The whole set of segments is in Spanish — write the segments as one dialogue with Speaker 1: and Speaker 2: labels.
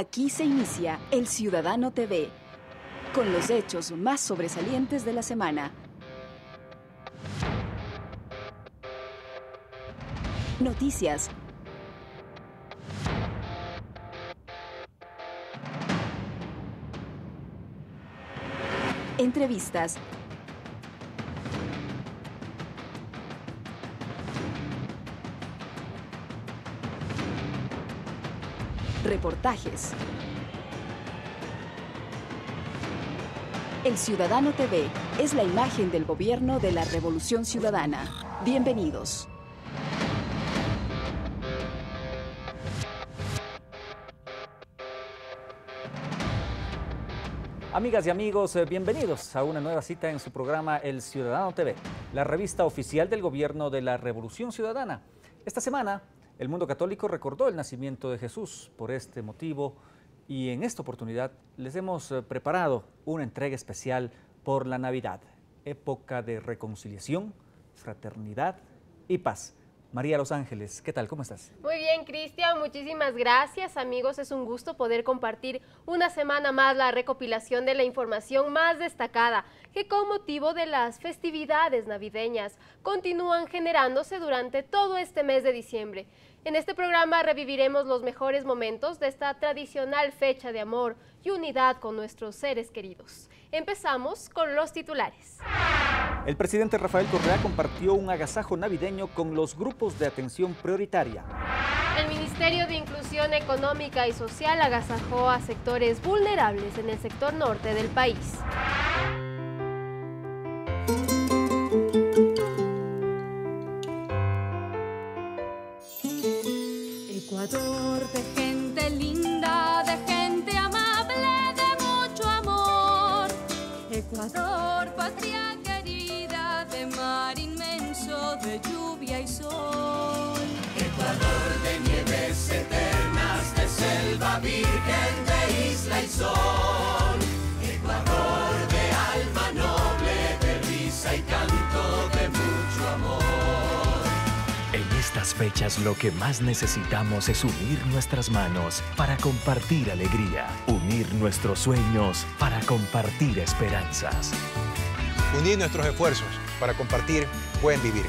Speaker 1: Aquí se inicia El Ciudadano TV, con los hechos más sobresalientes de la semana. Noticias. Entrevistas
Speaker 2: reportajes. El Ciudadano
Speaker 1: TV es la imagen del gobierno de la Revolución Ciudadana. Bienvenidos.
Speaker 3: Amigas y amigos, eh, bienvenidos a una nueva cita en su programa El Ciudadano TV, la revista oficial del gobierno de la Revolución Ciudadana. Esta semana el mundo católico recordó el nacimiento de Jesús por este motivo y en esta oportunidad les hemos eh, preparado una entrega especial por la Navidad, época de reconciliación, fraternidad y paz. María Los Ángeles, ¿qué tal? ¿Cómo estás?
Speaker 2: Muy bien, Cristian, muchísimas gracias. Amigos, es un gusto poder compartir una semana más la recopilación de la información más destacada que con motivo de las festividades navideñas continúan generándose durante todo este mes de diciembre. En este programa reviviremos los mejores momentos de esta tradicional fecha de amor y unidad con nuestros seres queridos. Empezamos con los titulares.
Speaker 3: El presidente Rafael Correa compartió un agasajo navideño con los grupos de atención prioritaria.
Speaker 2: El Ministerio de Inclusión Económica y Social agasajó a sectores vulnerables en el sector norte del país.
Speaker 4: el de alma noble, de risa y canto de mucho amor.
Speaker 3: En estas fechas lo que más necesitamos es unir nuestras manos para compartir alegría, unir nuestros sueños para compartir esperanzas.
Speaker 4: Unir nuestros esfuerzos para compartir buen vivir.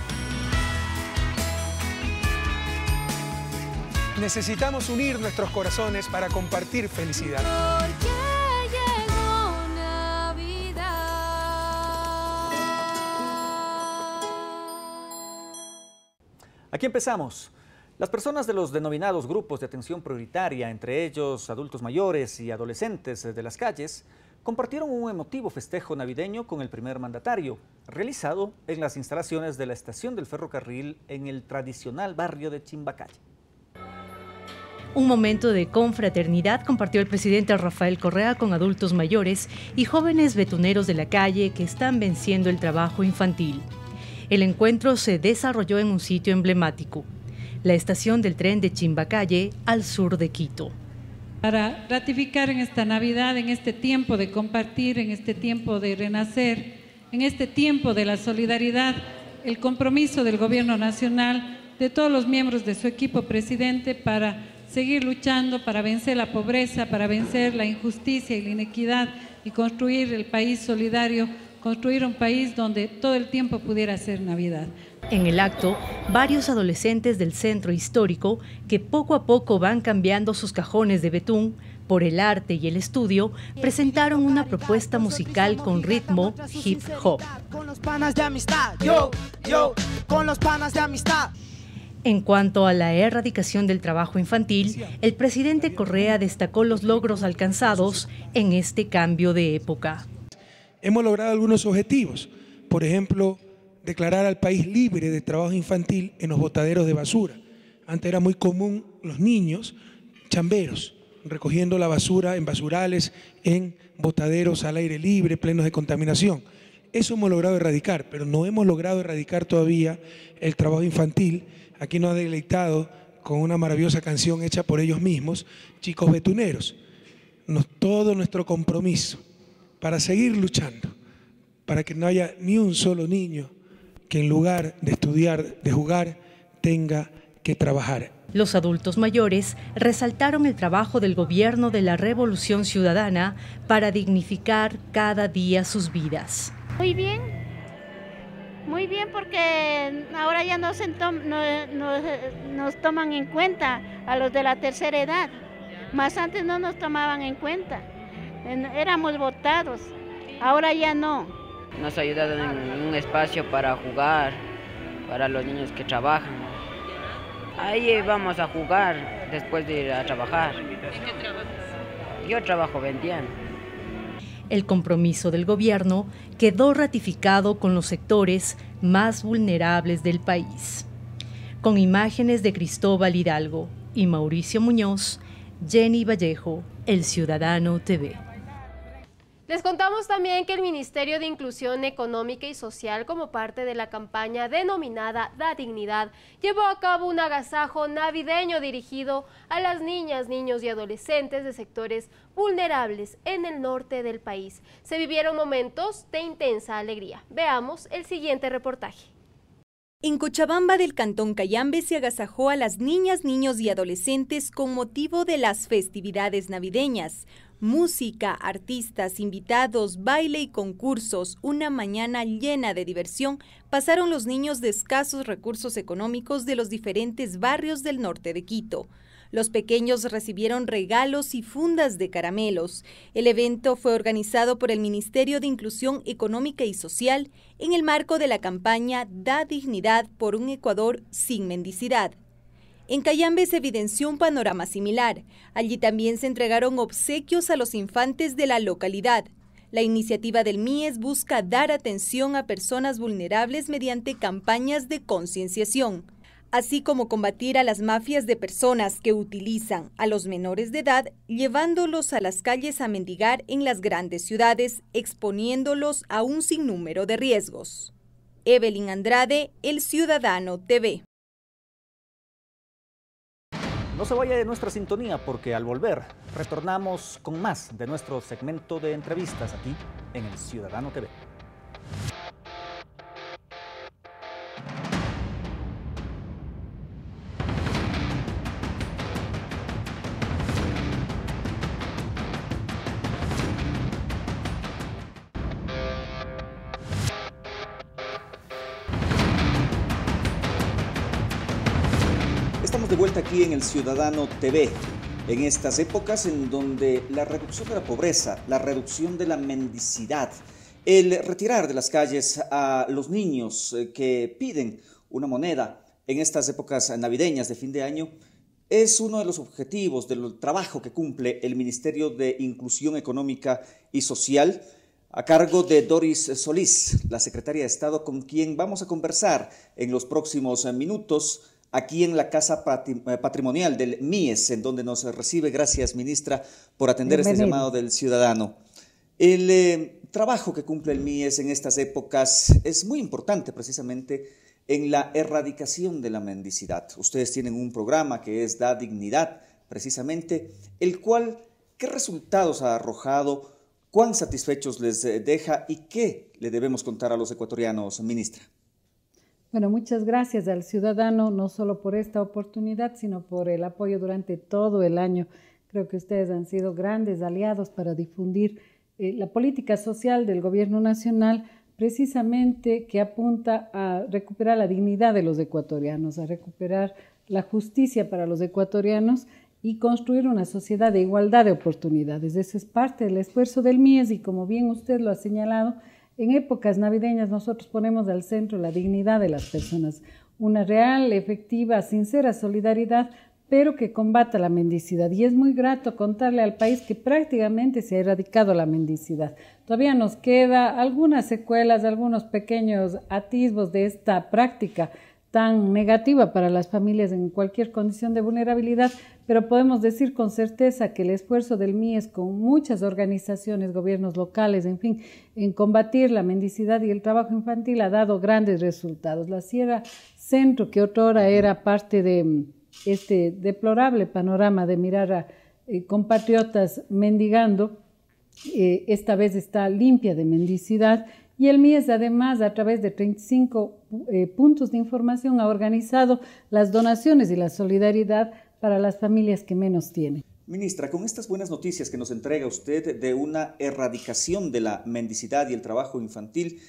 Speaker 4: Necesitamos unir nuestros corazones para compartir felicidad.
Speaker 3: Aquí empezamos. Las personas de los denominados grupos de atención prioritaria, entre ellos adultos mayores y adolescentes de las calles, compartieron un emotivo festejo navideño con el primer mandatario, realizado en las instalaciones de la estación del ferrocarril en el tradicional barrio de Chimbacalle.
Speaker 5: Un momento de confraternidad compartió el presidente Rafael Correa con adultos mayores y jóvenes betuneros de la calle que están venciendo el trabajo infantil. El encuentro se desarrolló en un sitio emblemático, la estación del tren de Chimbacalle, al sur de Quito.
Speaker 6: Para ratificar en esta Navidad, en este tiempo de compartir, en este tiempo de renacer, en este tiempo de la solidaridad, el compromiso del Gobierno Nacional, de todos los miembros de su equipo presidente para seguir luchando para vencer la pobreza, para vencer la injusticia y la inequidad y construir el país solidario, construir un país donde todo el tiempo pudiera ser Navidad.
Speaker 5: En el acto, varios adolescentes del centro histórico, que poco a poco van cambiando sus cajones de betún por el arte y el estudio, presentaron una propuesta musical con ritmo hip hop. Con los panas de amistad, yo, yo, con los panas de amistad. En cuanto a la erradicación del trabajo infantil, el presidente Correa destacó los logros alcanzados en este cambio de época.
Speaker 4: Hemos logrado algunos objetivos, por ejemplo, declarar al país libre de trabajo infantil en los botaderos de basura. Antes era muy común los niños chamberos, recogiendo la basura en basurales, en botaderos al aire libre, plenos de contaminación. Eso hemos logrado erradicar, pero no hemos logrado erradicar todavía el trabajo infantil aquí nos ha deleitado con una maravillosa canción hecha por ellos mismos, chicos betuneros. todo nuestro compromiso para seguir luchando, para que no haya ni un solo niño que en lugar de estudiar, de jugar, tenga que trabajar.
Speaker 5: Los adultos mayores resaltaron el trabajo del gobierno de la Revolución Ciudadana para dignificar cada día sus vidas.
Speaker 2: Muy bien, muy bien, porque ahora ya no, nos toman en cuenta a los de la tercera edad, más antes no nos tomaban en cuenta, éramos votados, ahora ya no.
Speaker 6: Nos ayudaron en un espacio para jugar, para los niños que trabajan. Ahí vamos a jugar después de ir a trabajar. ¿En qué trabajas? Yo trabajo vendiendo.
Speaker 5: El compromiso del gobierno quedó ratificado con los sectores más vulnerables del país. Con imágenes de Cristóbal Hidalgo y Mauricio Muñoz, Jenny Vallejo, El Ciudadano TV.
Speaker 2: Les contamos también que el Ministerio de Inclusión Económica y Social, como parte de la campaña denominada Da Dignidad, llevó a cabo un agasajo navideño dirigido a las niñas, niños y adolescentes de sectores vulnerables en el norte del país. Se vivieron momentos de intensa alegría. Veamos el siguiente reportaje.
Speaker 1: En Cochabamba del Cantón Cayambe se agasajó a las niñas, niños y adolescentes con motivo de las festividades navideñas. Música, artistas, invitados, baile y concursos, una mañana llena de diversión, pasaron los niños de escasos recursos económicos de los diferentes barrios del norte de Quito. Los pequeños recibieron regalos y fundas de caramelos. El evento fue organizado por el Ministerio de Inclusión Económica y Social en el marco de la campaña Da Dignidad por un Ecuador sin Mendicidad. En Cayambe se evidenció un panorama similar. Allí también se entregaron obsequios a los infantes de la localidad. La iniciativa del MIES busca dar atención a personas vulnerables mediante campañas de concienciación, así como combatir a las mafias de personas que utilizan a los menores de edad, llevándolos a las calles a mendigar en las grandes ciudades, exponiéndolos a un sinnúmero de riesgos. Evelyn Andrade, El Ciudadano TV.
Speaker 3: No se vaya de nuestra sintonía porque al volver retornamos con más de nuestro segmento de entrevistas aquí en el Ciudadano TV. de vuelta aquí en el Ciudadano TV, en estas épocas en donde la reducción de la pobreza, la reducción de la mendicidad, el retirar de las calles a los niños eh, que piden una moneda en estas épocas navideñas de fin de año, es uno de los objetivos del trabajo que cumple el Ministerio de Inclusión Económica y Social a cargo de Doris Solís, la secretaria de Estado con quien vamos a conversar en los próximos minutos aquí en la Casa eh, Patrimonial del MIES, en donde nos recibe. Gracias, ministra, por atender este llamado del ciudadano. El eh, trabajo que cumple el MIES en estas épocas es muy importante precisamente en la erradicación de la mendicidad. Ustedes tienen un programa que es Da Dignidad, precisamente, el cual, ¿qué resultados ha arrojado? ¿Cuán satisfechos les eh, deja y qué le debemos contar a los ecuatorianos, ministra?
Speaker 6: Bueno, muchas gracias al ciudadano, no solo por esta oportunidad, sino por el apoyo durante todo el año. Creo que ustedes han sido grandes aliados para difundir eh, la política social del Gobierno Nacional, precisamente que apunta a recuperar la dignidad de los ecuatorianos, a recuperar la justicia para los ecuatorianos y construir una sociedad de igualdad de oportunidades. Eso es parte del esfuerzo del MIES y como bien usted lo ha señalado, en épocas navideñas nosotros ponemos al centro la dignidad de las personas, una real, efectiva, sincera solidaridad, pero que combata la mendicidad. Y es muy grato contarle al país que prácticamente se ha erradicado la mendicidad. Todavía nos queda algunas secuelas, algunos pequeños atisbos de esta práctica tan negativa para las familias en cualquier condición de vulnerabilidad, pero podemos decir con certeza que el esfuerzo del MIES con muchas organizaciones, gobiernos locales, en fin, en combatir la mendicidad y el trabajo infantil ha dado grandes resultados. La Sierra Centro, que hora era parte de este deplorable panorama de mirar a eh, compatriotas mendigando, eh, esta vez está limpia de mendicidad y el MIES además a través de 35 eh, puntos de información ha organizado las donaciones y la solidaridad para las familias que menos tienen.
Speaker 3: Ministra, con estas buenas noticias que nos entrega usted de una erradicación de la mendicidad y el trabajo infantil,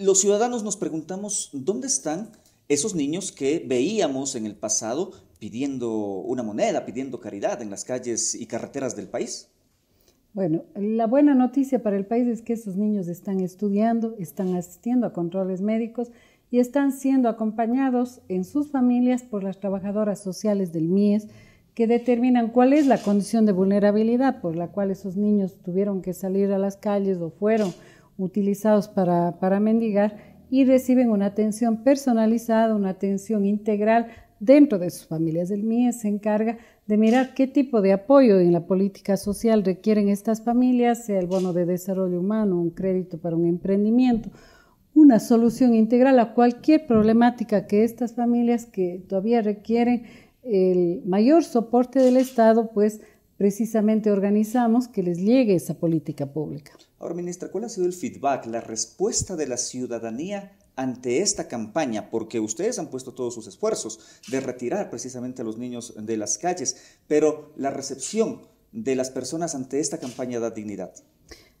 Speaker 3: los ciudadanos nos preguntamos dónde están esos niños que veíamos en el pasado pidiendo una moneda, pidiendo caridad en las calles y carreteras del país.
Speaker 6: Bueno, la buena noticia para el país es que esos niños están estudiando, están asistiendo a controles médicos y están siendo acompañados en sus familias por las trabajadoras sociales del MIES que determinan cuál es la condición de vulnerabilidad por la cual esos niños tuvieron que salir a las calles o fueron utilizados para, para mendigar y reciben una atención personalizada, una atención integral dentro de sus familias. El MIE se encarga de mirar qué tipo de apoyo en la política social requieren estas familias, sea el bono de desarrollo humano, un crédito para un emprendimiento, una solución integral a cualquier problemática que estas familias que todavía requieren el mayor soporte del Estado, pues precisamente organizamos que les llegue esa política pública.
Speaker 3: Ahora, ministra, ¿cuál ha sido el feedback, la respuesta de la ciudadanía ante esta campaña, porque ustedes han puesto todos sus esfuerzos de retirar precisamente a los niños de las calles, pero la recepción de las personas ante esta campaña da dignidad.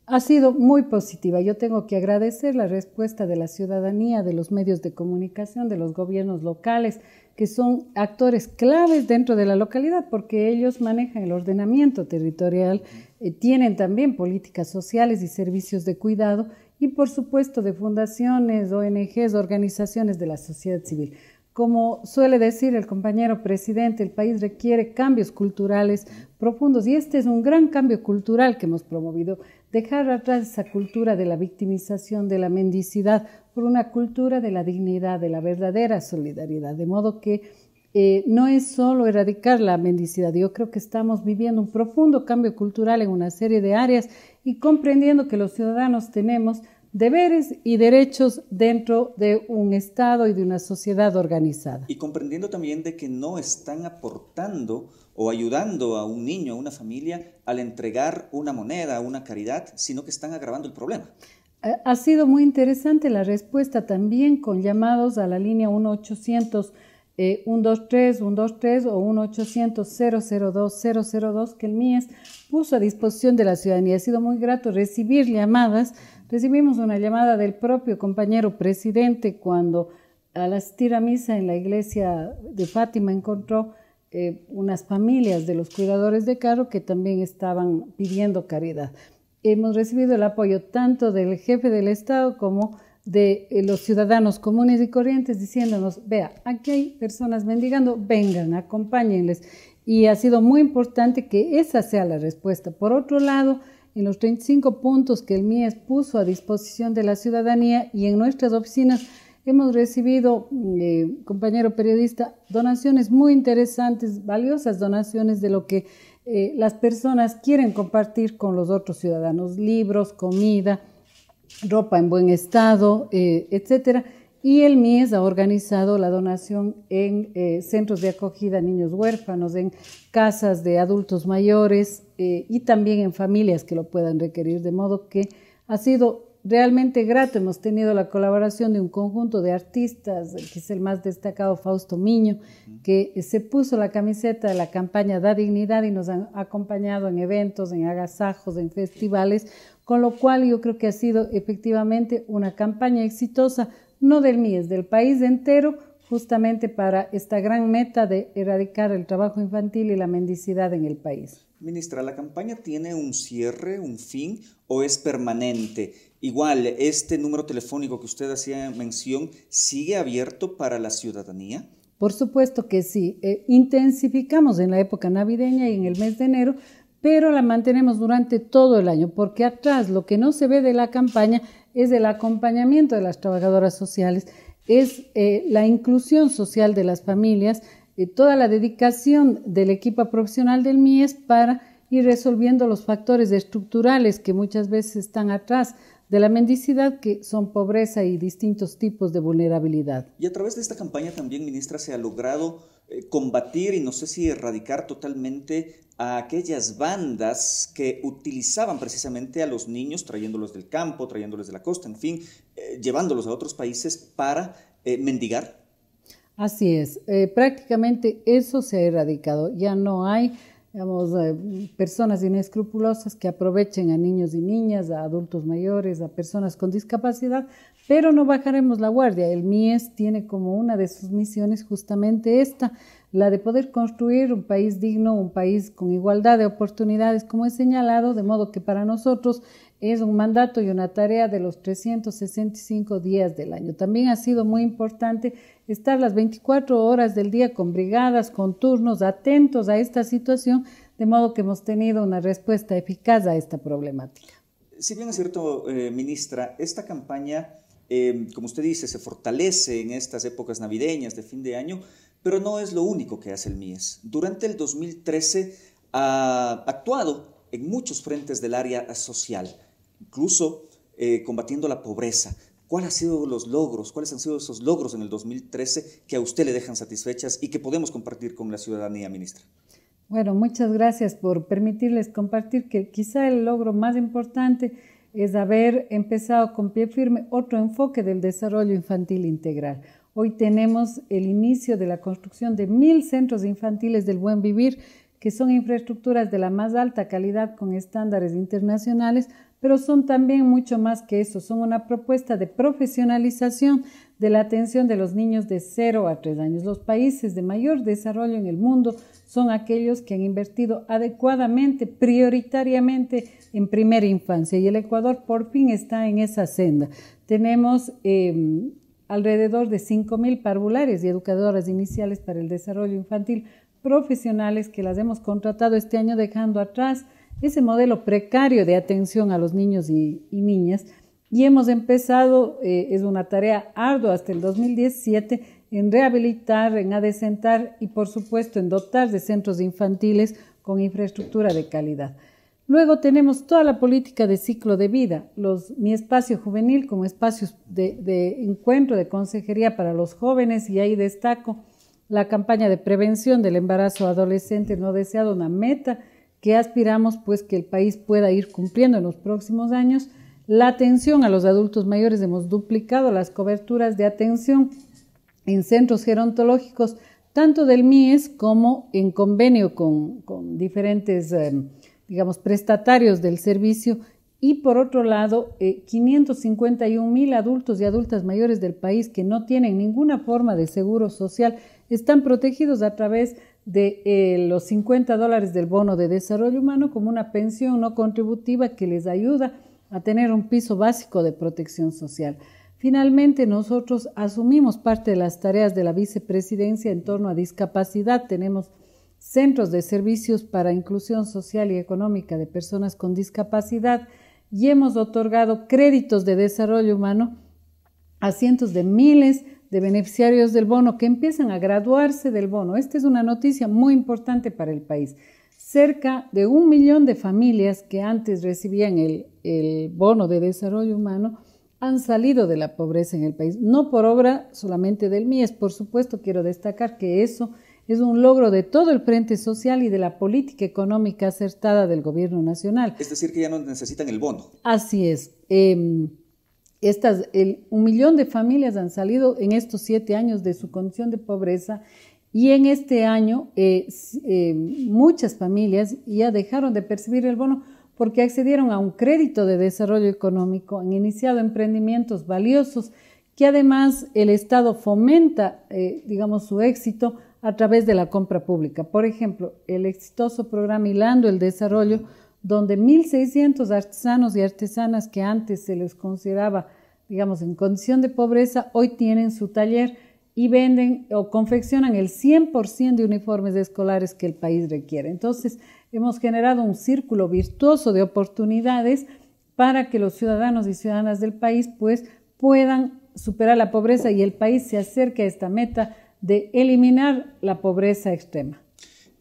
Speaker 6: Ha sido muy positiva. Yo tengo que agradecer la respuesta de la ciudadanía, de los medios de comunicación, de los gobiernos locales, que son actores claves dentro de la localidad, porque ellos manejan el ordenamiento territorial, eh, tienen también políticas sociales y servicios de cuidado y por supuesto de fundaciones, ONGs, organizaciones de la sociedad civil. Como suele decir el compañero presidente, el país requiere cambios culturales profundos y este es un gran cambio cultural que hemos promovido. Dejar atrás esa cultura de la victimización, de la mendicidad, por una cultura de la dignidad, de la verdadera solidaridad. De modo que eh, no es solo erradicar la mendicidad. Yo creo que estamos viviendo un profundo cambio cultural en una serie de áreas y comprendiendo que los ciudadanos tenemos deberes y derechos dentro de un Estado y de una sociedad organizada. Y comprendiendo
Speaker 3: también de que no están aportando o ayudando a un niño, a una familia, al entregar una moneda, una caridad, sino que están agravando el problema.
Speaker 6: Eh, ha sido muy interesante la respuesta también con llamados a la línea 1800 eh, 123, 123 o 1-800-002-002 que el MIES puso a disposición de la ciudadanía. Ha sido muy grato recibir llamadas. Recibimos una llamada del propio compañero presidente cuando a las a en la iglesia de Fátima encontró eh, unas familias de los cuidadores de carro que también estaban pidiendo caridad. Hemos recibido el apoyo tanto del jefe del Estado como de eh, los ciudadanos comunes y corrientes diciéndonos, vea, aquí hay personas mendigando, vengan, acompáñenles. Y ha sido muy importante que esa sea la respuesta. Por otro lado, en los 35 puntos que el MIES puso a disposición de la ciudadanía y en nuestras oficinas, hemos recibido, mm, eh, compañero periodista, donaciones muy interesantes, valiosas donaciones de lo que eh, las personas quieren compartir con los otros ciudadanos, libros, comida ropa en buen estado, eh, etcétera. Y el MIES ha organizado la donación en eh, centros de acogida a niños huérfanos, en casas de adultos mayores eh, y también en familias que lo puedan requerir, de modo que ha sido realmente grato. Hemos tenido la colaboración de un conjunto de artistas, que es el más destacado Fausto Miño, que se puso la camiseta de la campaña Da Dignidad y nos ha acompañado en eventos, en agasajos, en festivales, con lo cual yo creo que ha sido efectivamente una campaña exitosa, no del es del país entero, justamente para esta gran meta de erradicar el trabajo infantil y la mendicidad en el país.
Speaker 3: Ministra, ¿la campaña tiene un cierre, un fin o es permanente? Igual, ¿este número telefónico que usted hacía mención sigue abierto para la ciudadanía?
Speaker 6: Por supuesto que sí. Eh, intensificamos en la época navideña y en el mes de enero pero la mantenemos durante todo el año, porque atrás lo que no se ve de la campaña es el acompañamiento de las trabajadoras sociales, es eh, la inclusión social de las familias, eh, toda la dedicación del equipo profesional del MIES para ir resolviendo los factores estructurales que muchas veces están atrás de la mendicidad, que son pobreza y distintos tipos de vulnerabilidad.
Speaker 3: Y a través de esta campaña también, ministra, se ha logrado eh, combatir y no sé si erradicar totalmente a aquellas bandas que utilizaban precisamente a los niños, trayéndolos del campo, trayéndolos de la costa, en fin, eh, llevándolos a otros países para eh, mendigar?
Speaker 6: Así es, prácticamente eso se ha erradicado, ya no hay digamos, eh, personas inescrupulosas que aprovechen a niños y niñas, a adultos mayores, a personas con discapacidad, pero no bajaremos la guardia. El MIES tiene como una de sus misiones justamente esta, la de poder construir un país digno, un país con igualdad de oportunidades, como he señalado, de modo que para nosotros es un mandato y una tarea de los 365 días del año. También ha sido muy importante estar las 24 horas del día con brigadas, con turnos, atentos a esta situación, de modo que hemos tenido una respuesta eficaz a esta problemática.
Speaker 3: Si bien es cierto, eh, ministra, esta campaña, em, como usted dice, se fortalece en estas épocas navideñas de fin de año, pero no es lo único que hace el MIES. Durante el 2013 ha actuado en muchos frentes del área social, incluso eh, combatiendo la pobreza. ¿Cuáles han sido los logros? ¿Cuáles han sido esos logros en el 2013 que a usted le dejan satisfechas y que podemos compartir con la ciudadanía, ministra?
Speaker 6: Bueno, muchas gracias por permitirles compartir que quizá el logro más importante es haber empezado con pie firme otro enfoque del desarrollo infantil integral. Hoy tenemos el inicio de la construcción de mil centros infantiles del buen vivir, que son infraestructuras de la más alta calidad con estándares internacionales pero son también mucho más que eso, son una propuesta de profesionalización de la atención de los niños de 0 a 3 años. Los países de mayor desarrollo en el mundo son aquellos que han invertido adecuadamente, prioritariamente en primera infancia y el Ecuador por fin está en esa senda. Tenemos em, alrededor de mil parvulares y educadoras iniciales para el desarrollo infantil profesionales que las hemos contratado este año dejando atrás ese modelo precario de atención a los niños y, niñas y hemos empezado, eh, es una tarea ardua hasta el 2017, en rehabilitar, en adecentar y por supuesto en dotar de centros infantiles con infraestructura de calidad. Luego tenemos toda la política de ciclo de vida, mi espacio juvenil como espacios de, de encuentro, de consejería para los jóvenes y ahí destaco la campaña de prevención del embarazo adolescente no deseado, una meta que aspiramos pues que el país pueda ir cumpliendo en los próximos años. La atención a los adultos mayores hemos duplicado las coberturas de atención en centros gerontológicos, tanto del MIES como en convenio con, diferentes, eh, digamos, prestatarios del servicio. Y por otro lado, 551 eh, mil adultos y adultas mayores del país que no tienen ninguna forma de seguro social están protegidos a través de de eh, los 50 dólares del bono de desarrollo humano como una pensión no contributiva que les ayuda a tener un piso básico de protección social. Finalmente, nosotros asumimos parte de las tareas de la vicepresidencia en torno a discapacidad. Tenemos centros de servicios para inclusión social y económica de personas con discapacidad y hemos otorgado créditos de desarrollo humano a cientos de miles de beneficiarios del bono que empiezan a graduarse del bono. Esta es una noticia muy importante para el país. Cerca de un millón de familias que antes recibían el, bono de desarrollo humano han salido de la pobreza en el país. No por obra solamente del MIES, por supuesto quiero destacar que eso es un logro de todo el Frente Social y de la política económica acertada del Gobierno Nacional.
Speaker 3: Es decir, que ya no necesitan el bono.
Speaker 6: Así es. Em, estas, un millón de familias han salido en estos siete años de su condición de pobreza y en este año eh, eh, muchas familias ya dejaron de percibir el bono porque accedieron a un crédito de desarrollo económico, han iniciado emprendimientos valiosos que además el Estado fomenta, eh, digamos, su éxito a través de la compra pública. Por ejemplo, el exitoso programa Hilando el Desarrollo donde 1.600 artesanos y artesanas que antes se les consideraba, digamos, en condición de pobreza, hoy tienen su taller y venden o confeccionan el 100% de uniformes escolares que el país requiere. Entonces, hemos generado un círculo virtuoso de oportunidades para que los ciudadanos y ciudadanas del país pues, puedan superar la pobreza y el país se acerque a esta meta de eliminar la pobreza extrema.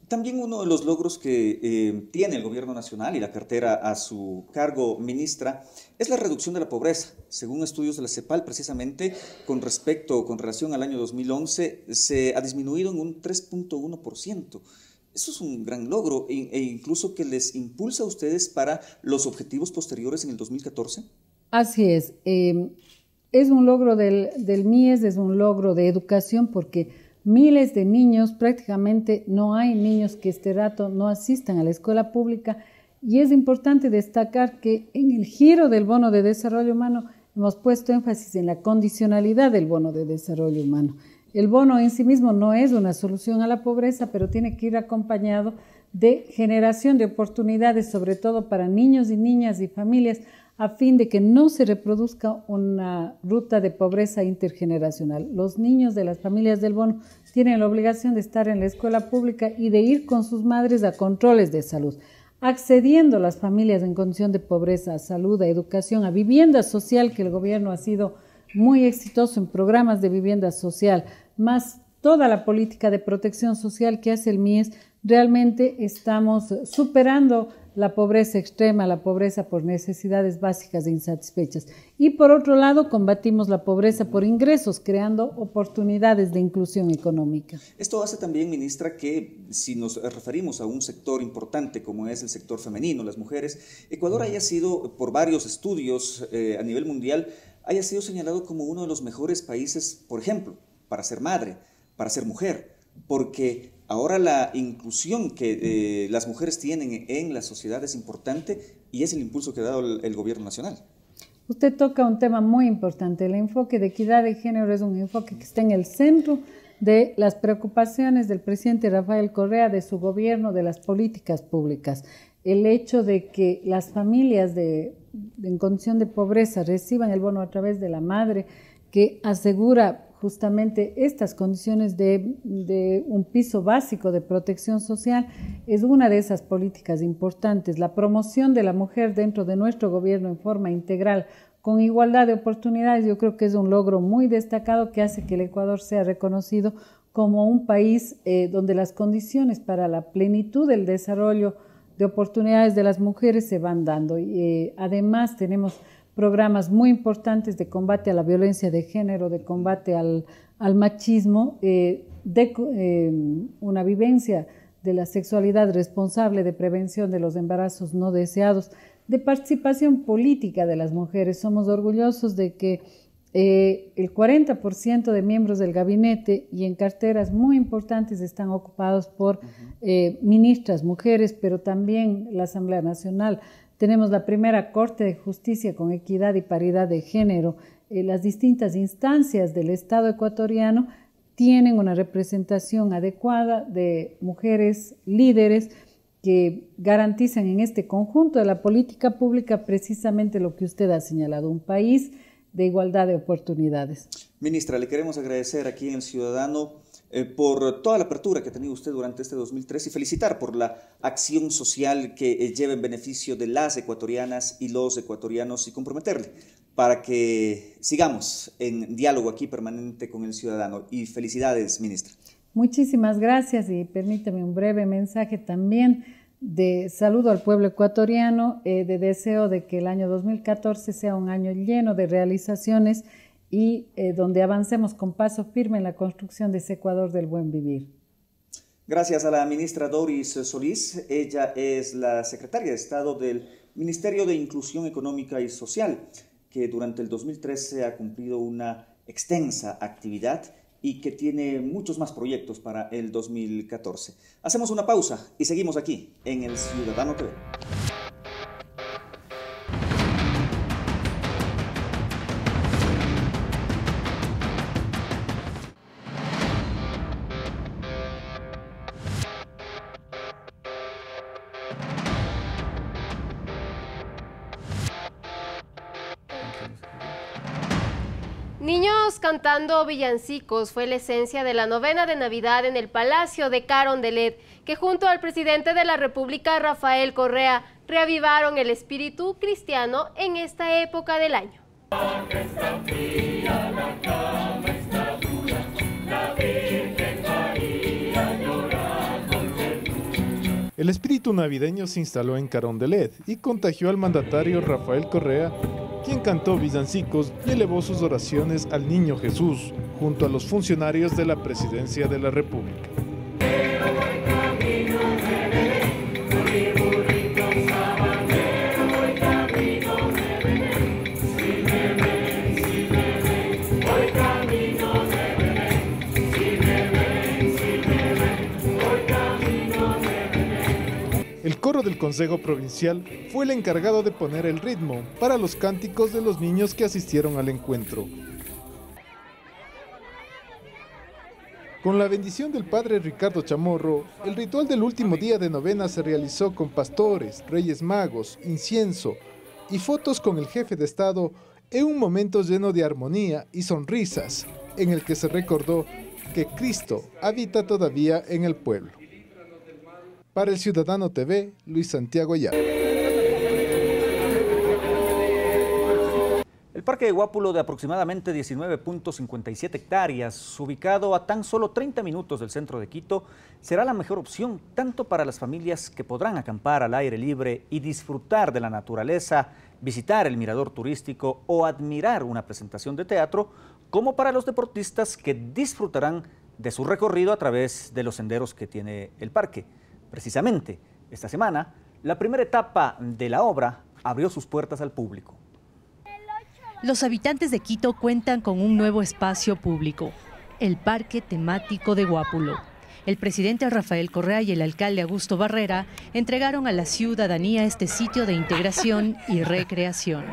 Speaker 3: También uno de los logros que eh, tiene el Gobierno Nacional y la cartera a su cargo ministra es la reducción de la pobreza. Según estudios de la CEPAL, precisamente con respecto con relación al año 2011, se ha disminuido en un 3.1%. Eso es un gran logro e, e incluso que les impulsa a ustedes para los objetivos posteriores en el 2014.
Speaker 6: Así es. Eh, es un logro del, del MIES, es un logro de educación porque miles de niños, prácticamente no hay niños que este rato no asistan a la escuela pública y es importante destacar que en el giro del bono de desarrollo humano hemos puesto énfasis en la condicionalidad del bono de desarrollo humano. El bono en sí mismo no es una solución a la pobreza, pero tiene que ir acompañado de generación de oportunidades, sobre todo para niños y niñas y familias, a fin de que no se reproduzca una ruta de pobreza intergeneracional. Los niños de las familias del bono tienen la obligación de estar en la escuela pública y de ir con sus madres a controles de salud, accediendo las familias en condición de pobreza a salud, a educación, a vivienda social, que el gobierno ha sido muy exitoso en programas de vivienda social, más toda la política de protección social que hace el MIES, realmente estamos superando la pobreza extrema, la pobreza por necesidades básicas e insatisfechas. Y por otro lado, combatimos la pobreza por ingresos, creando oportunidades de inclusión económica. Esto hace
Speaker 3: también, ministra, que si nos referimos a un sector importante como es el sector femenino, las mujeres, Ecuador haya sido, por varios estudios eh, a nivel mundial, haya sido señalado como uno de los mejores países, por ejemplo, para ser madre, para ser mujer, porque Ahora la inclusión que eh, las mujeres tienen en la sociedad es importante y es el impulso que ha dado el, gobierno nacional.
Speaker 6: Usted toca un tema muy importante. El enfoque de equidad de género es un enfoque que está en el centro de las preocupaciones del presidente Rafael Correa, de su gobierno, de las políticas públicas. El hecho de que las familias en condición de pobreza reciban el bono a través de la madre, que asegura justamente estas condiciones de, un piso básico de protección social es una de esas políticas importantes. La promoción de la mujer dentro de nuestro gobierno en forma integral, con igualdad de oportunidades, yo creo que es un logro muy destacado que hace que el Ecuador sea reconocido como un país eh, donde las condiciones para la plenitud del desarrollo de oportunidades de las mujeres se van dando. Y, eh, además tenemos programas muy importantes de combate a la violencia de género, de combate al, machismo, eh, de eh, una vivencia de la sexualidad responsable, de prevención de los embarazos no deseados, de participación política de las mujeres. Somos orgullosos de que eh, el 40% de miembros del gabinete y en carteras muy importantes están ocupados por ministras, mujeres, pero también la Asamblea Nacional, tenemos la primera Corte de Justicia con equidad y paridad de género. Eh, las distintas instancias del Estado ecuatoriano tienen una representación adecuada de mujeres líderes que garantizan en este conjunto de la política pública precisamente lo que usted ha señalado, un país de igualdad de oportunidades.
Speaker 3: Ministra, le queremos agradecer aquí en Ciudadano eh, por toda la apertura que ha tenido usted durante este 2003 y felicitar por la acción social que eh, lleva en beneficio de las ecuatorianas y los ecuatorianos y comprometerle para que sigamos en diálogo aquí permanente con el ciudadano. Y felicidades, ministra.
Speaker 6: Muchísimas gracias y permítame un breve mensaje también de saludo al pueblo ecuatoriano, eh, de deseo de que el año 2014 sea un año lleno de realizaciones y eh, donde avancemos con paso firme en la construcción de ese Ecuador del buen vivir.
Speaker 3: Gracias a la ministra Doris Solís. Ella es la secretaria de Estado del Ministerio de Inclusión Económica y Social, que durante el 2013 ha cumplido una extensa actividad y que tiene muchos más proyectos para el 2014. Hacemos una pausa y seguimos aquí en El Ciudadano TV.
Speaker 2: Niños cantando villancicos fue la esencia de la novena de Navidad en el Palacio de Carondelet, que junto al presidente de la República, Rafael Correa, reavivaron el espíritu cristiano en esta época del año. El espíritu navideño se instaló en Carondelet y contagió al mandatario Rafael Correa, quien cantó villancicos y elevó sus oraciones al Niño Jesús, junto a los funcionarios de la Presidencia de la República. coro del Consejo Provincial fue el encargado de poner el ritmo para los cánticos de los niños que asistieron al encuentro. Con la bendición del padre Ricardo Chamorro, el ritual del último día de novena se realizó con pastores, reyes magos, incienso y fotos con el jefe de Estado en un momento lleno de armonía y sonrisas, en el que se recordó que Cristo habita todavía en el pueblo. Para el Ciudadano TV, Luis Santiago Ayala. El
Speaker 3: Parque de Guápulo de aproximadamente 19.57 hectáreas, ubicado a tan solo 30 minutos del centro de Quito, será la mejor opción tanto para las familias que podrán acampar al aire libre y disfrutar de la naturaleza, visitar el mirador turístico o admirar una presentación de teatro, como para los deportistas que disfrutarán de su recorrido a través de los senderos que tiene el parque. Precisamente, esta semana, la primera etapa de la obra abrió sus puertas al público.
Speaker 5: Los habitantes de Quito cuentan con un nuevo espacio público, el Parque Temático de Guápulo. El presidente Rafael Correa y el alcalde Augusto Barrera entregaron a la ciudadanía este sitio de integración y recreación.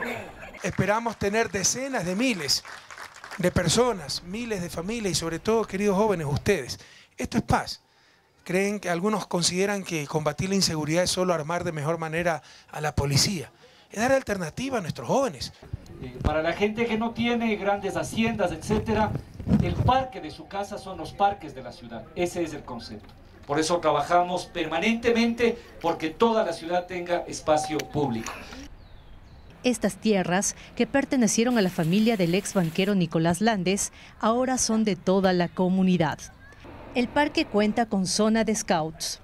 Speaker 4: Esperamos tener decenas de miles de personas, miles de familias y sobre todo, queridos jóvenes, ustedes. Esto es paz creen que algunos consideran que combatir la inseguridad es solo armar de mejor manera a la
Speaker 3: policía. Es dar alternativa a nuestros jóvenes. Eh, para la gente que no tiene grandes haciendas, etcétera, el parque de su casa son los parques de la ciudad. Ese es el concepto. Por eso trabajamos permanentemente porque toda la ciudad tenga espacio público.
Speaker 5: Estas tierras, que pertenecieron a la familia del ex banquero Nicolás Landes, ahora son de toda la comunidad. El parque cuenta con zona de scouts,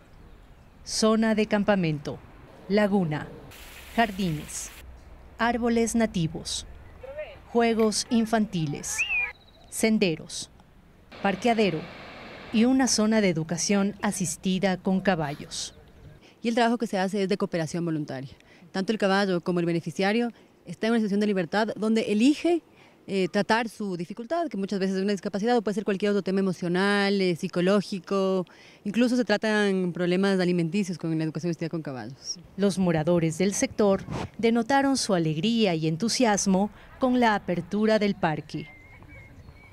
Speaker 5: zona de campamento, laguna, jardines, árboles nativos, juegos infantiles, senderos, parqueadero y una zona de educación asistida con caballos. Y el trabajo que se hace es de cooperación voluntaria. Tanto el caballo como el beneficiario está en una situación de libertad donde elige eh, tratar su dificultad, que muchas veces es una discapacidad o puede ser cualquier otro tema emocional, eh, psicológico, incluso se tratan problemas alimenticios con la educación vestida con caballos. Los moradores del sector denotaron su alegría y entusiasmo con la apertura del parque.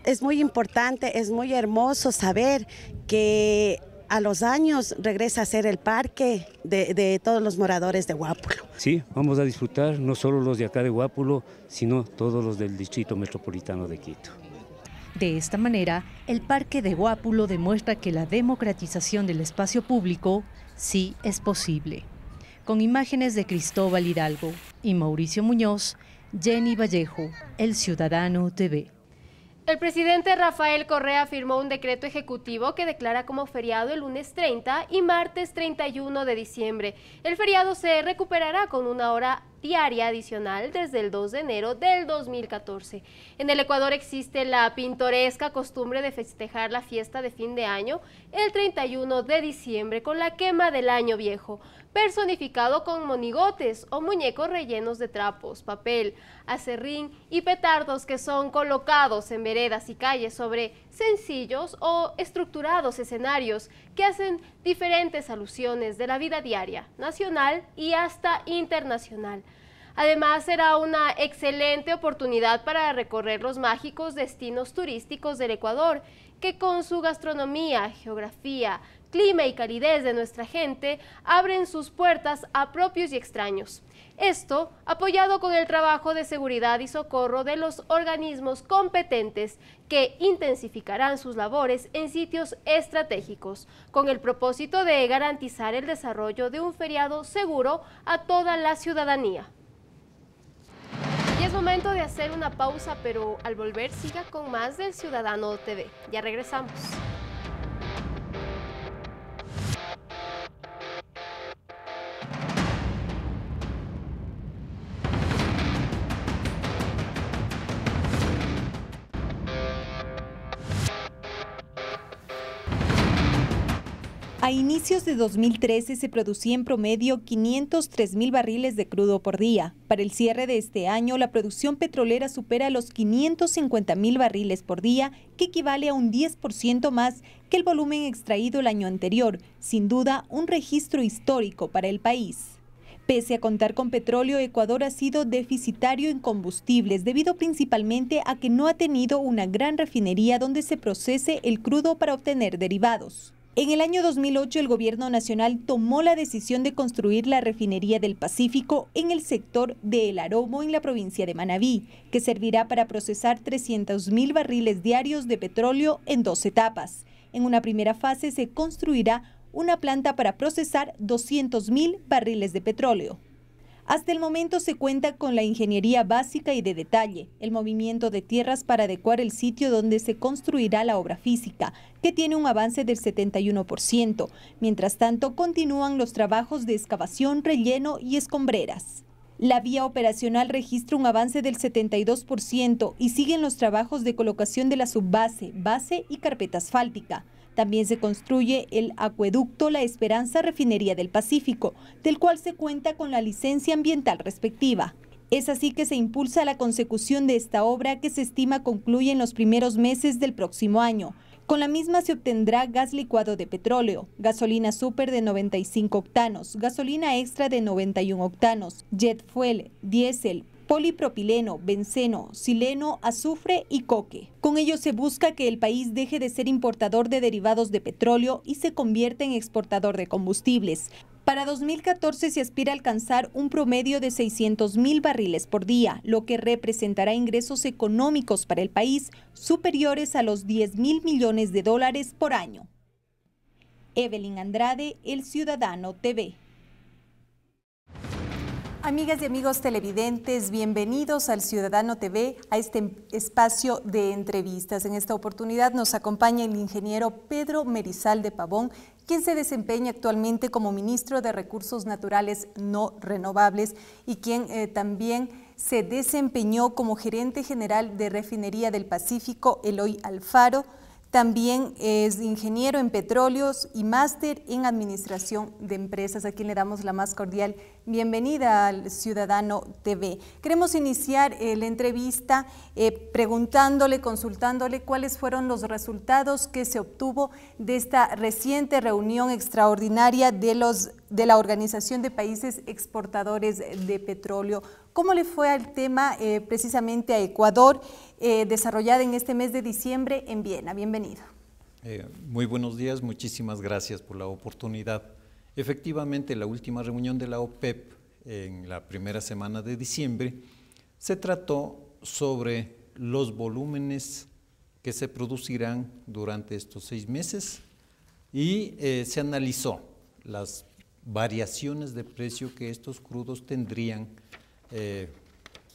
Speaker 5: Es muy importante, es muy hermoso saber que a los años regresa a ser el parque de, todos los moradores de Guápulo.
Speaker 3: Sí, vamos a disfrutar no solo los de acá de Guápulo, sino todos los del Distrito Metropolitano de Quito.
Speaker 5: De esta manera, el Parque de Guápulo demuestra que la democratización del espacio público sí es posible. Con imágenes de Cristóbal Hidalgo y Mauricio Muñoz, Jenny Vallejo, El Ciudadano TV.
Speaker 2: El presidente Rafael Correa firmó un decreto ejecutivo que declara como feriado el lunes 30 y martes 31 de diciembre. El feriado se recuperará con una hora diaria adicional desde el 2 de enero del 2014. En el Ecuador existe la pintoresca costumbre de festejar la fiesta de fin de año el 31 de diciembre con la quema del año viejo personificado con monigotes o muñecos rellenos de trapos, papel, acerrín y petardos que son colocados en veredas y calles sobre sencillos o estructurados escenarios que hacen diferentes alusiones de la vida diaria, nacional y hasta internacional. Además, será una excelente oportunidad para recorrer los mágicos destinos turísticos del Ecuador, que con su gastronomía, geografía, clima y calidez de nuestra gente abren sus puertas a propios y extraños. Esto apoyado con el trabajo de seguridad y socorro de los organismos competentes que intensificarán sus labores en sitios estratégicos, con el propósito de garantizar el desarrollo de un feriado seguro a toda la ciudadanía. Es momento de hacer una pausa, pero al volver siga con más del Ciudadano TV. Ya regresamos.
Speaker 1: A inicios de 2013 se producía en promedio 503 mil barriles de crudo por día. Para el cierre de este año, la producción petrolera supera los 550 mil barriles por día, que equivale a un 10% más que el volumen extraído el año anterior, sin duda un registro histórico para el país. Pese a contar con petróleo, Ecuador ha sido deficitario en combustibles debido principalmente a que no ha tenido una gran refinería donde se procese el crudo para obtener derivados. En el año 2008 el gobierno nacional tomó la decisión de construir la refinería del Pacífico en el sector de El Aromo en la provincia de Manabí, que servirá para procesar 300.000 barriles diarios de petróleo en dos etapas. En una primera fase se construirá una planta para procesar 200.000 barriles de petróleo. Hasta el momento se cuenta con la ingeniería básica y de detalle, el movimiento de tierras para adecuar el sitio donde se construirá la obra física, que tiene un avance del 71%. Mientras tanto, continúan los trabajos de excavación, relleno y escombreras. La vía operacional registra un avance del 72% y siguen los trabajos de colocación de la subbase, base y carpeta asfáltica. También se construye el acueducto La Esperanza Refinería del Pacífico, del cual se cuenta con la licencia ambiental respectiva. Es así que se impulsa la consecución de esta obra que se estima concluye en los primeros meses del próximo año. Con la misma se obtendrá gas licuado de petróleo, gasolina super de 95 octanos, gasolina extra de 91 octanos, jet fuel, diésel, polipropileno, benceno, sileno, azufre y coque. Con ello se busca que el país deje de ser importador de derivados de petróleo y se convierta en exportador de combustibles. Para 2014 se aspira a alcanzar un promedio de 600 mil barriles por día, lo que representará ingresos económicos para el país superiores a los 10 mil millones de dólares por año. Evelyn Andrade, El Ciudadano TV. Amigas y amigos televidentes, bienvenidos al Ciudadano TV, a este espacio de entrevistas. En esta oportunidad nos acompaña el ingeniero Pedro Merizal de Pavón, quien se desempeña actualmente como ministro de Recursos Naturales No Renovables y quien eh, también se desempeñó como gerente general de Refinería del Pacífico, Eloy Alfaro, también es ingeniero en petróleos y máster en administración de empresas, a quien le damos la más cordial bienvenida al Ciudadano TV. Queremos iniciar eh, la entrevista eh, preguntándole, consultándole cuáles fueron los resultados que se obtuvo de esta reciente reunión extraordinaria de, los, de la Organización de Países Exportadores de Petróleo. ¿Cómo le fue al tema eh, precisamente a Ecuador? Eh, desarrollada en este mes de diciembre en Viena. Bienvenido.
Speaker 7: Eh, muy buenos días, muchísimas gracias por la oportunidad. Efectivamente, la última reunión de la OPEP en la primera semana de diciembre se trató sobre los volúmenes que se producirán durante estos seis meses y eh, se analizó las variaciones de precio que estos crudos tendrían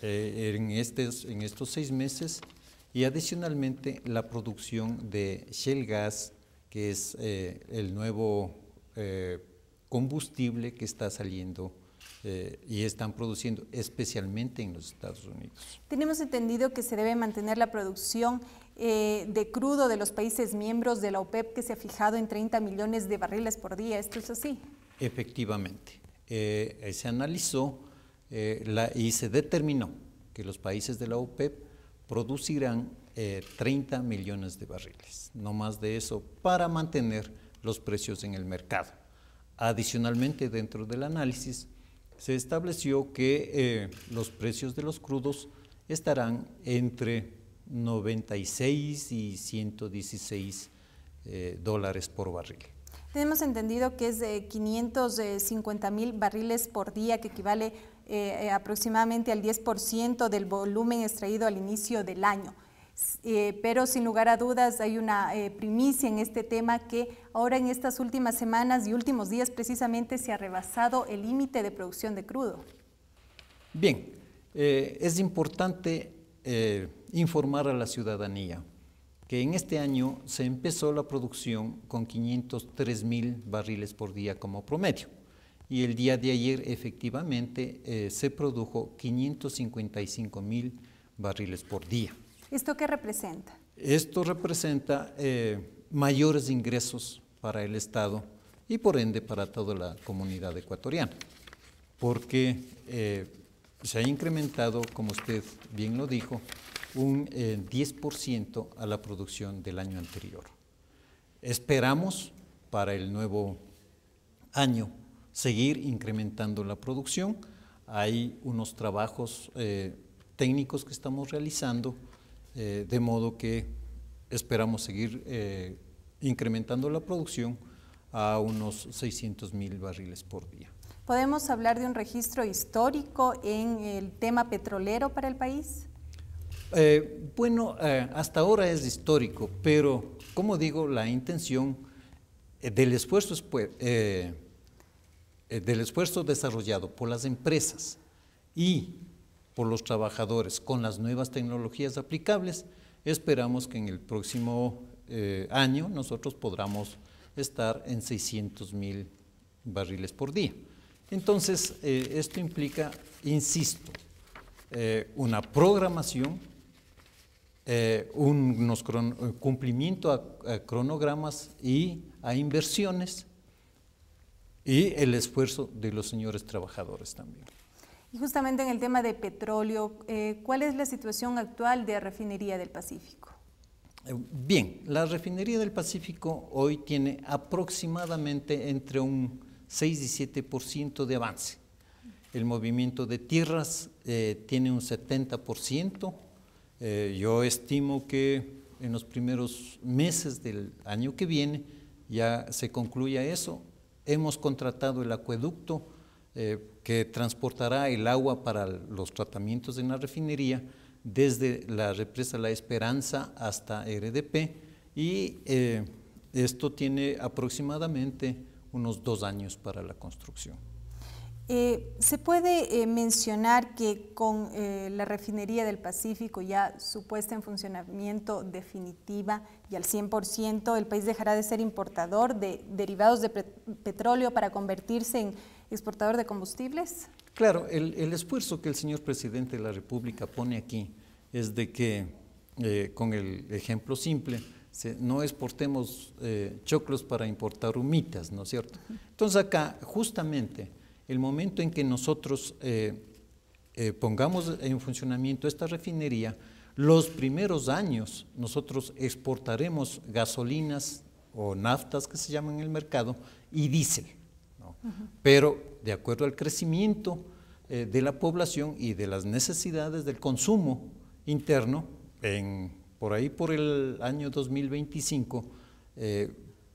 Speaker 7: eh, en, en estos seis meses y adicionalmente la producción de shell gas, que es eh, el nuevo eh, combustible que está saliendo y están produciendo, especialmente en los Estados Unidos.
Speaker 1: Tenemos entendido que se debe mantener la producción de crudo de los países miembros de la OPEP que se ha fijado en 30 millones de barriles por día. ¿Esto es así?
Speaker 7: Efectivamente. se analizó eh, y se determinó que los países de la OPEP e producirán 30 eh, millones de barriles, no más de eso, para mantener los precios en el mercado. Adicionalmente, dentro del análisis, se estableció que eh, los precios de los crudos estarán entre 96 y 116 dólares por barril.
Speaker 1: Tenemos entendido que es de 550 mil barriles por día, que equivale a eh, eh, aproximadamente al 10% del volumen extraído al inicio del año. Eh, pero sin lugar a dudas hay una primicia en este tema que ahora en estas últimas semanas y últimos días precisamente se ha rebasado el límite de producción de crudo.
Speaker 7: Bien, es importante informar a la ciudadanía que en este año se empezó la producción con 503 mil barriles por día como promedio y el día de ayer efectivamente eh, se produjo 555 mil barriles por día.
Speaker 1: ¿Esto qué representa? Esto
Speaker 7: representa eh, mayores ingresos para el Estado y por ende para toda la comunidad ecuatoriana, porque eh, se ha incrementado, como usted bien lo dijo, un 10% a la producción del año anterior. Esperamos para el nuevo año seguir incrementando la producción. Hay unos trabajos eh, técnicos que estamos realizando, eh, de modo que esperamos seguir eh, incrementando la producción a unos 600 mil barriles por día.
Speaker 1: ¿Podemos hablar de un registro histórico en el tema petrolero para el país?
Speaker 7: bueno, hasta ahora es histórico, pero como digo, la intención del esfuerzo es, pues, eh, del esfuerzo desarrollado por las empresas y por los trabajadores con las nuevas tecnologías aplicables, esperamos que en el próximo eh, año nosotros podamos estar en 600 mil barriles por día. Entonces, eh, esto implica, insisto, una programación, un, cumplimiento a cronogramas y a inversiones y el esfuerzo de los señores trabajadores también.
Speaker 1: Y justamente en el tema de petróleo, eh, ¿cuál es la situación actual de la refinería del Pacífico?
Speaker 7: Eh, bien, la refinería del Pacífico hoy tiene aproximadamente entre un 6 y 7% de avance. El movimiento de tierras eh, tiene un 70%. Eh, yo estimo que en los primeros meses del año que viene ya se concluya eso Hemos contratado el acueducto eh, que transportará el agua para los tratamientos en la refinería desde la represa La Esperanza hasta RDP y eh, esto tiene aproximadamente unos dos años para la construcción.
Speaker 1: Eh, ¿Se puede eh, mencionar que con eh, la refinería del Pacífico ya supuesta en funcionamiento definitiva y al 100%, el país dejará de ser importador de derivados de petróleo para convertirse en exportador de combustibles?
Speaker 7: Claro, el, el esfuerzo que el señor presidente de la República pone aquí es de que, con el ejemplo simple, no exportemos choclos para importar humitas, ¿no es cierto? Entonces acá, justamente, el momento en que nosotros eh, eh, pongamos en funcionamiento esta refinería, los primeros años nosotros exportaremos gasolinas o naftas que se llaman en el mercado y diésel. Pero de acuerdo al crecimiento eh, de la población y de las necesidades del consumo interno, en, por ahí por el año 2025,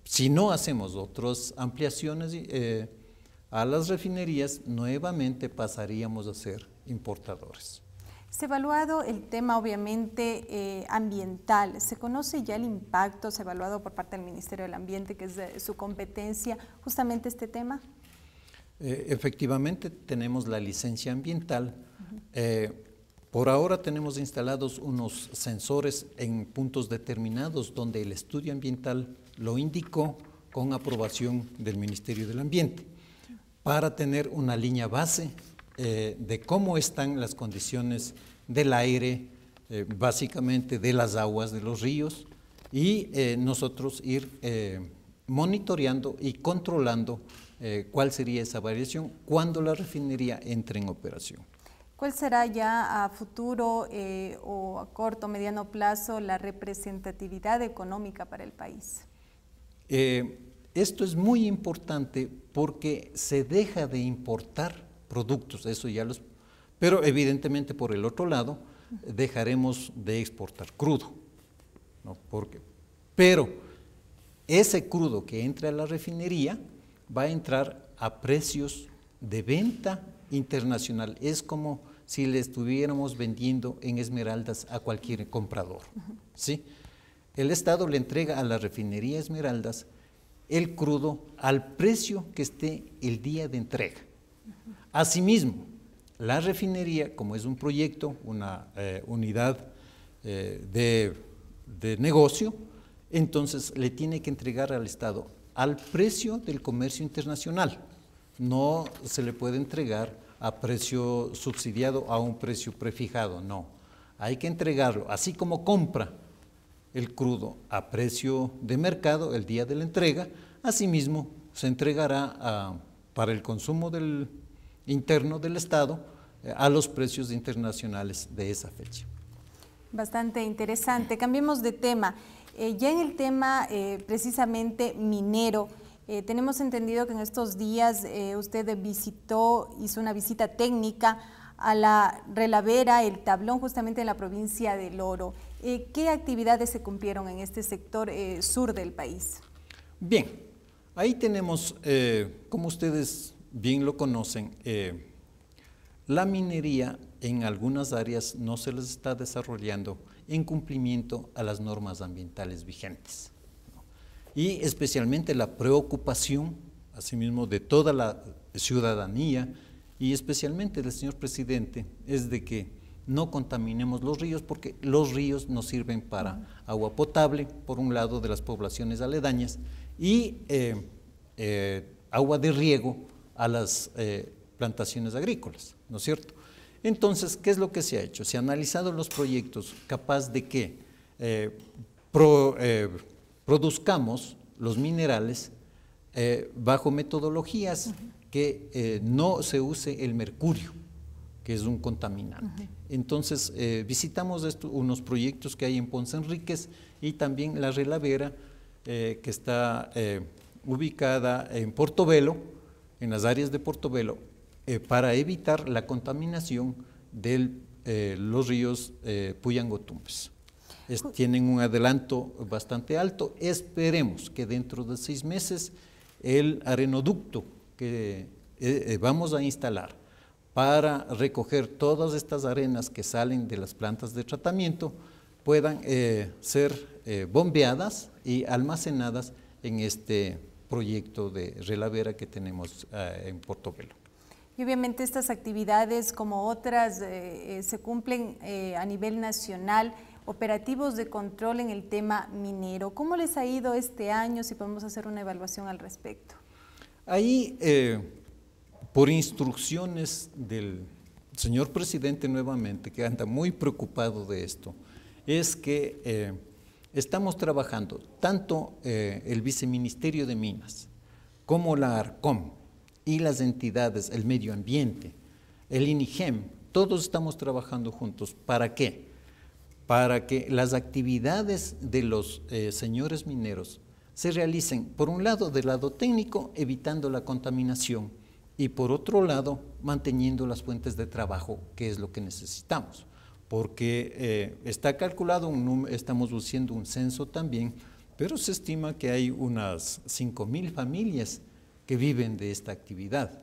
Speaker 7: si no hacemos otras ampliaciones, a las refinerías, nuevamente pasaríamos a ser importadores.
Speaker 1: Se ha evaluado el tema obviamente eh, ambiental. ¿Se conoce ya el impacto? ¿Se ha evaluado por parte del Ministerio del Ambiente, que es su competencia, justamente este tema?
Speaker 7: Eh, efectivamente, tenemos la licencia ambiental. Eh, por ahora tenemos instalados unos sensores en puntos determinados donde el estudio ambiental lo indicó con aprobación del Ministerio del Ambiente para tener una línea base eh, de cómo están las condiciones del aire, eh, básicamente de las aguas de los ríos, y eh, nosotros ir monitoreando y controlando cuál sería esa variación cuando la refinería entre en operación.
Speaker 1: ¿Cuál será ya a futuro o a corto o mediano plazo la representatividad económica para el país?
Speaker 7: esto es muy importante porque se deja de importar productos, eso ya los... Pero evidentemente por el otro lado dejaremos de exportar crudo, porque, pero ese crudo que entra a la refinería va a entrar a precios de venta internacional. Es como si le estuviéramos vendiendo en esmeraldas a cualquier comprador. ¿sí? El Estado le entrega a la refinería esmeraldas el crudo al precio que esté el día de entrega. Asimismo, la refinería, como es un proyecto, una eh, unidad eh, de negocio, entonces le tiene que entregar al Estado al precio del comercio internacional. No se le puede entregar a precio subsidiado, a un precio prefijado, no. Hay que entregarlo, así como compra el crudo a precio de mercado el día de la entrega. Asimismo, se entregará ah, para el consumo del, interno del Estado eh, a los precios internacionales de esa fecha.
Speaker 1: Bastante interesante. Cambiemos de tema. Eh, ya en el tema eh, precisamente minero, tenemos entendido que en estos días usted visitó, hizo una visita técnica a la Relavera, el Tablón, justamente en la provincia del Oro. Eh, ¿Qué actividades se cumplieron en este sector eh, sur del país?
Speaker 7: Bien, ahí tenemos, eh, como ustedes bien lo conocen, la minería en algunas áreas no se les está desarrollando en cumplimiento a las normas ambientales vigentes. Y especialmente la preocupación, asimismo, de toda la ciudadanía y especialmente del señor presidente, es de que no contaminemos los ríos porque los ríos nos sirven para agua potable, por un lado, de las poblaciones aledañas y eh, eh, agua de riego a las eh, plantaciones agrícolas, ¿no es cierto? Entonces, ¿qué es lo que se ha hecho? Se han analizado los proyectos capaz de que produzcamos los minerales bajo metodologías que no se use el mercurio, que es un contaminante. Entonces eh, visitamos unos proyectos que hay en Ponce Enríquez y también la Relavera, eh, que está eh, ubicada en Portobelo, en las áreas de Portobelo, para evitar la contaminación de los ríos Puyangotumbes. tienen un adelanto bastante alto. Esperemos que dentro de seis meses el arenoducto que vamos a instalar para recoger todas estas arenas que salen de las plantas de tratamiento puedan eh, ser eh, bombeadas y almacenadas en este proyecto de relavera que tenemos eh, en Portobelo.
Speaker 1: Y obviamente estas actividades como otras se cumplen a nivel nacional, operativos de control en el tema minero. ¿Cómo les ha ido este año si podemos hacer una evaluación al respecto?
Speaker 7: Ahí por instrucciones del señor presidente nuevamente, que anda muy preocupado de esto, es que eh, estamos trabajando tanto eh, el viceministerio de Minas como la ARCOM y las entidades, el medio ambiente, el INIGEM, todos estamos trabajando juntos. ¿Para qué? Para que las actividades de los eh, señores mineros se realicen, por un lado, del lado técnico, evitando la contaminación, y por otro lado manteniendo las fuentes de trabajo, que es lo que necesitamos, porque eh, está calculado, un estamos luciendo un censo también, pero se estima que hay unas 5.000 familias que viven de esta actividad.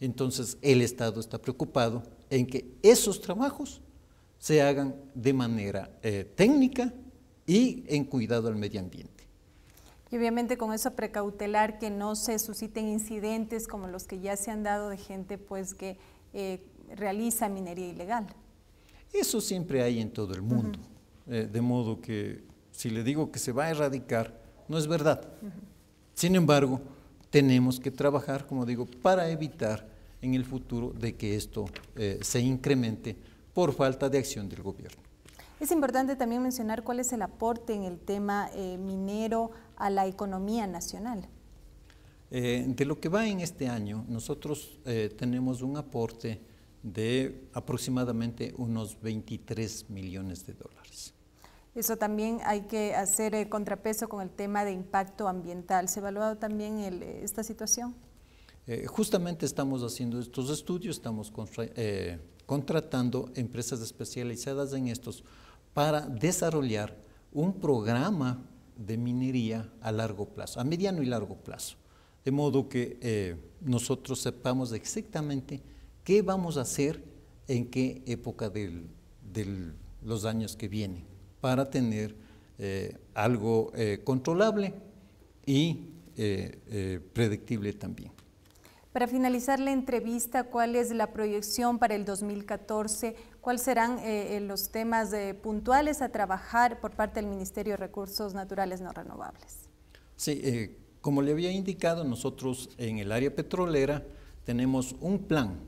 Speaker 7: Entonces el Estado está preocupado en que esos trabajos se hagan de manera eh, técnica y en cuidado al medio ambiente.
Speaker 1: Y obviamente con eso precautelar que no se susciten incidentes como los que ya se han dado de gente pues que eh, realiza minería ilegal.
Speaker 7: Eso siempre hay en todo el mundo. Eh, de modo que si le digo que se va a erradicar, no es verdad. Sin embargo, tenemos que trabajar, como digo, para evitar en el futuro de que esto eh, se incremente por falta de acción del gobierno.
Speaker 1: Es importante también mencionar cuál es el aporte en el tema eh, minero a la economía nacional.
Speaker 7: Eh, de lo que va en este año, nosotros eh, tenemos un aporte de aproximadamente unos 23 millones de dólares.
Speaker 1: Eso también hay que hacer contrapeso con el tema de impacto ambiental. ¿Se ha evaluado también el, esta situación?
Speaker 7: justamente estamos haciendo estos estudios, estamos contratando empresas especializadas en estos para desarrollar un programa de minería a largo plazo, a mediano y largo plazo. De modo que eh, nosotros sepamos exactamente qué vamos a hacer en qué época de los años que vienen, para tener eh, algo eh, controlable y predictible también.
Speaker 1: Para finalizar la entrevista, ¿cuál es la proyección para el 2014? ¿Cuáles serán eh, eh, los temas eh, puntuales a trabajar por parte del Ministerio de Recursos Naturales No Renovables?
Speaker 7: Sí, como le había indicado, nosotros en el área petrolera tenemos un plan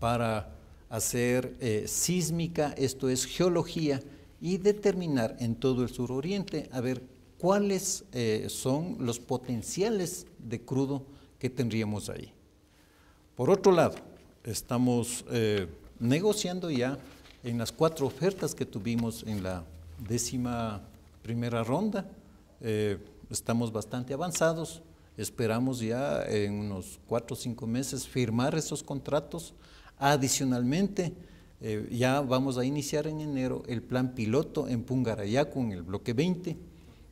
Speaker 7: para hacer sísmica, esto es geología, y determinar en todo el suroriente a ver cuáles son los potenciales de crudo que tendríamos ahí. Por otro lado, estamos negociando ya en las cuatro ofertas que tuvimos en la décima primera ronda. Eh, estamos bastante avanzados, esperamos ya en unos cuatro o cinco meses firmar esos contratos. Adicionalmente, eh, ya vamos a iniciar en enero el plan piloto en Pungarayacu, en el bloque 20.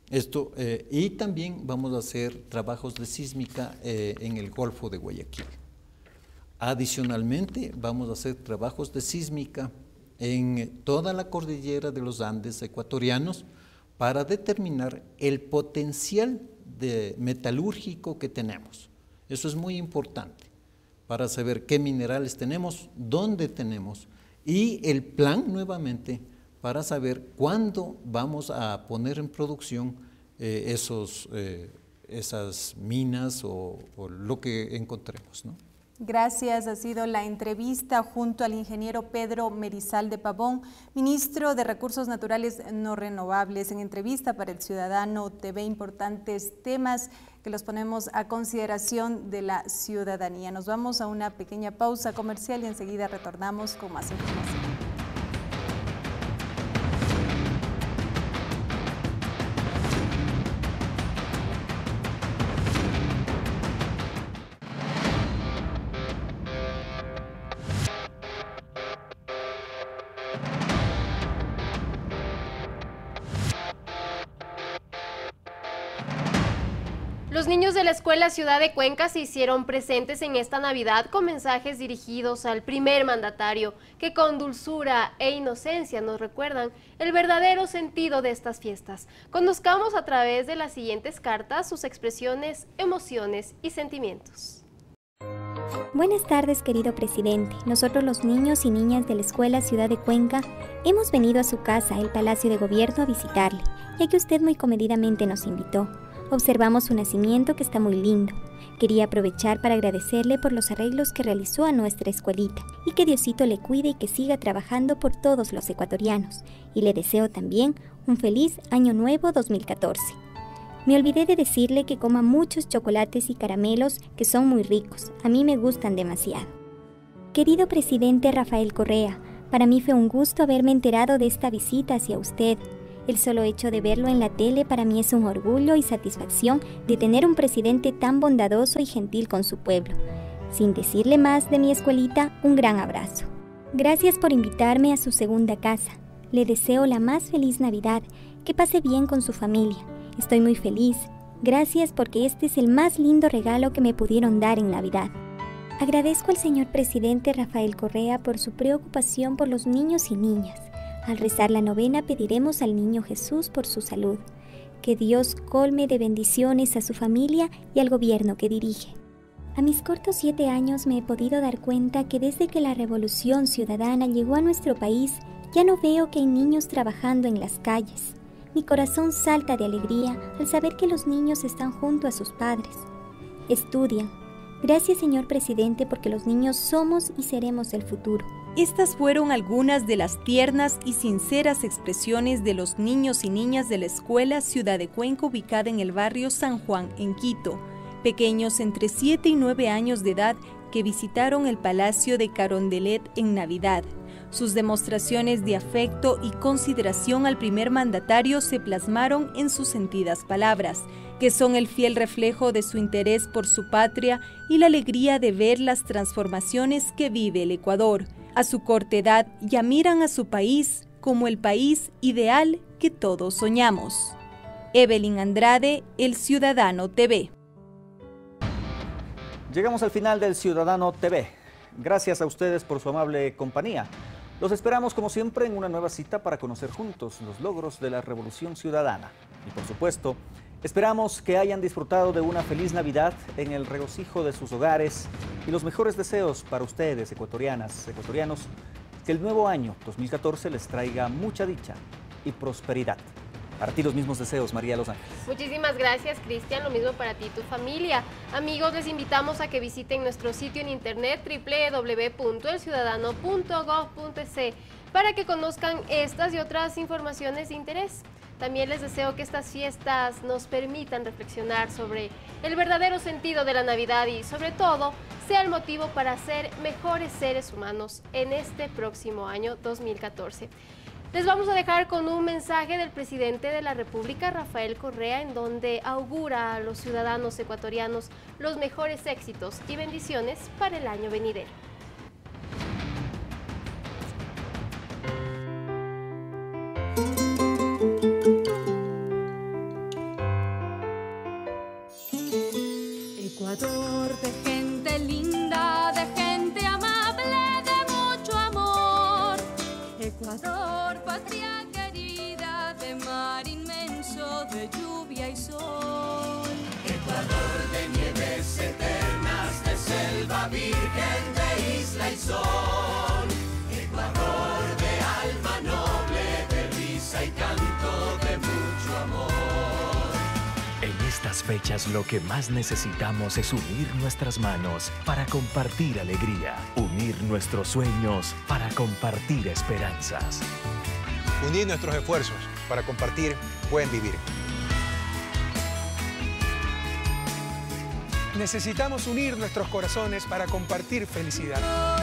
Speaker 7: Esto, eh, y también vamos a hacer trabajos de sísmica en el Golfo de Guayaquil. Adicionalmente, vamos a hacer trabajos de sísmica en toda la cordillera de los Andes ecuatorianos para determinar el potencial metalúrgico que tenemos. Eso es muy importante para saber qué minerales tenemos, dónde tenemos y el plan nuevamente para saber cuándo vamos a poner en producción eh, esos, eh, esas minas o, lo que encontremos.
Speaker 1: Gracias, ha sido la entrevista junto al ingeniero Pedro Merizal de Pavón, ministro de Recursos Naturales No Renovables, en entrevista para el Ciudadano TV, importantes temas que los ponemos a consideración de la ciudadanía. Nos vamos a una pequeña pausa comercial y enseguida retornamos con más
Speaker 2: información. Los niños de la Escuela Ciudad de Cuenca se hicieron presentes en esta Navidad con mensajes dirigidos al primer mandatario, que con dulzura e inocencia nos recuerdan el verdadero sentido de estas fiestas. Conozcamos a través de las siguientes cartas sus expresiones, emociones y sentimientos.
Speaker 8: Buenas tardes, querido presidente. Nosotros los niños y niñas de la Escuela Ciudad de Cuenca hemos venido a su casa, el Palacio de Gobierno, a visitarle, ya que usted muy comedidamente nos invitó. Observamos su nacimiento que está muy lindo. Quería aprovechar para agradecerle por los arreglos que realizó a nuestra escuelita y que Diosito le cuide y que siga trabajando por todos los ecuatorianos. Y le deseo también un feliz Año Nuevo 2014. Me olvidé de decirle que coma muchos chocolates y caramelos que son muy ricos, a mí me gustan demasiado. Querido presidente Rafael Correa, para mí fue un gusto haberme enterado de esta visita hacia usted el solo hecho de verlo en la tele para mí es un orgullo y satisfacción de tener un presidente tan bondadoso y gentil con su pueblo. Sin decirle más de mi escuelita, un gran abrazo. Gracias por invitarme a su segunda casa. Le deseo la más feliz Navidad, que pase bien con su familia. Estoy muy feliz. Gracias porque este es el más lindo regalo que me pudieron dar en Navidad. Agradezco al señor presidente Rafael Correa por su preocupación por los niños y niñas al rezar la novena pediremos al Niño Jesús por su salud, que Dios colme de bendiciones a su familia y al gobierno que dirige. A mis cortos siete años me he podido dar cuenta que desde que la revolución ciudadana llegó a nuestro país, ya no veo que hay niños trabajando en las calles. Mi corazón salta de alegría al saber que los niños están junto a sus padres. Estudian. Gracias, señor presidente, porque los niños somos y seremos el futuro. Estas
Speaker 1: fueron algunas de las tiernas y sinceras expresiones de los niños y niñas de la escuela Ciudad de Cuenca ubicada en el barrio San Juan, en Quito, pequeños entre 7 y 9 años de edad que visitaron el Palacio de Carondelet en Navidad. Sus demostraciones de afecto y consideración al primer mandatario se plasmaron en sus sentidas palabras, que son el fiel reflejo de su interés por su patria y la alegría de ver las transformaciones que vive el Ecuador a su corta edad ya miran a su país como el país ideal que todos soñamos. Evelyn Andrade, El Ciudadano TV.
Speaker 3: Llegamos al final del Ciudadano TV. Gracias a ustedes por su amable compañía. Los esperamos como siempre en una nueva cita para conocer juntos los logros de la Revolución Ciudadana. Y por supuesto, Esperamos que hayan disfrutado de una feliz Navidad en el regocijo de sus hogares y los mejores deseos para ustedes, ecuatorianas, ecuatorianos, que el nuevo año 2014 les traiga mucha dicha y prosperidad. Para ti los mismos deseos, María Los Ángeles.
Speaker 2: Muchísimas gracias, Cristian. Lo mismo para ti y tu familia. Amigos, les invitamos a que visiten nuestro sitio en internet www.elciudadano.gov.es para que conozcan estas y otras informaciones de interés. También les deseo que estas fiestas nos permitan reflexionar sobre el verdadero sentido de la Navidad y sobre todo sea el motivo para ser mejores seres humanos en este próximo año 2014. Les vamos a dejar con un mensaje del presidente de la República, Rafael Correa, en donde augura a los ciudadanos ecuatorianos los mejores éxitos y bendiciones para el año venidero.
Speaker 3: más necesitamos es unir nuestras manos para compartir alegría, unir nuestros sueños para compartir esperanzas.
Speaker 4: Unir nuestros esfuerzos para compartir buen vivir. Necesitamos unir nuestros corazones para compartir felicidad.